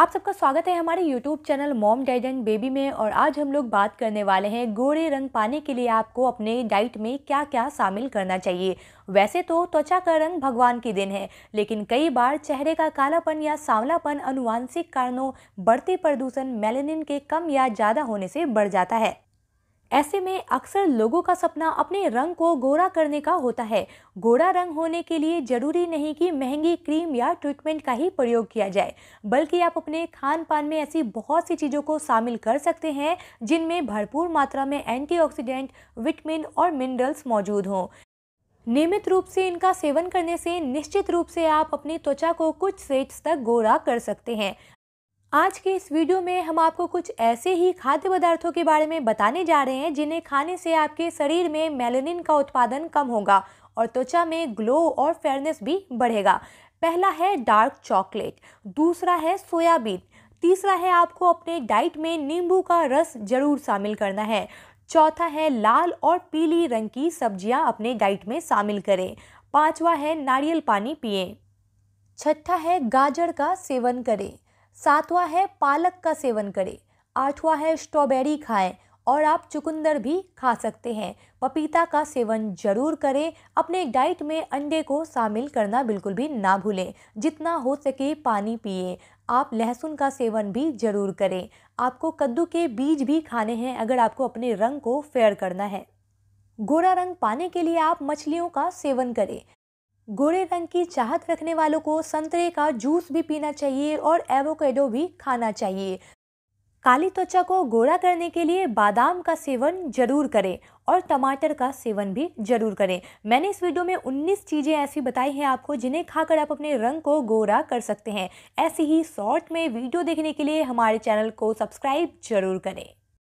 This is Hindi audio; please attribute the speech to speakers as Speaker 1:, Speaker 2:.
Speaker 1: आप सबका स्वागत है हमारे YouTube channel mom dad and baby में और आज हम लोग बात करने वाले हैं गोरे रंग पाने के लिए आपको अपने डाइट में क्या क्या शामिल करना चाहिए वैसे तो त्वचा का रंग भगवान की देन है लेकिन कई बार चेहरे का कालापन या सांवलापन अनुवांशिक कारणों बढ़ते प्रदूषण मेलेनिन के कम या ज़्यादा होने से बढ़ जाता है ऐसे में अक्सर लोगों का सपना अपने रंग को गोरा करने का होता है गोरा रंग होने के लिए ज़रूरी नहीं कि महंगी क्रीम या ट्रीटमेंट का ही प्रयोग किया जाए बल्कि आप अपने खान पान में ऐसी बहुत सी चीज़ों को शामिल कर सकते हैं जिनमें भरपूर मात्रा में एंटीऑक्सीडेंट विटामिन और मिनरल्स मौजूद हों नियमित रूप से इनका सेवन करने से निश्चित रूप से आप अपनी त्वचा को कुछ सेट्स तक गोरा कर सकते हैं आज के इस वीडियो में हम आपको कुछ ऐसे ही खाद्य पदार्थों के बारे में बताने जा रहे हैं जिन्हें खाने से आपके शरीर में मेलेनिन का उत्पादन कम होगा और त्वचा में ग्लो और फेयरनेस भी बढ़ेगा पहला है डार्क चॉकलेट दूसरा है सोयाबीन तीसरा है आपको अपने डाइट में नींबू का रस जरूर शामिल करना है चौथा है लाल और पीली रंग की सब्जियां अपने डाइट में शामिल करें पांचवा है नारियल पानी पिए छठा है गाजर का सेवन करें सातवां है पालक का सेवन करें आठवां है स्ट्रॉबेरी खाएं और आप चुकंदर भी खा सकते हैं पपीता का सेवन जरूर करें अपने डाइट में अंडे को शामिल करना बिल्कुल भी ना भूलें जितना हो सके पानी पिए आप लहसुन का सेवन भी जरूर करें आपको कद्दू के बीज भी खाने हैं अगर आपको अपने रंग को फेयर करना है गोरा रंग पाने के लिए आप मछलियों का सेवन करें गोरे रंग की चाहत रखने वालों को संतरे का जूस भी पीना चाहिए और एवोकेडो भी खाना चाहिए काली त्वचा को गोरा करने के लिए बादाम का सेवन जरूर करें और टमाटर का सेवन भी जरूर करें मैंने इस वीडियो में 19 चीज़ें ऐसी बताई हैं आपको जिन्हें खाकर आप अपने रंग को गोरा कर सकते हैं ऐसी ही शॉर्ट में वीडियो देखने के लिए हमारे चैनल को सब्सक्राइब जरूर करें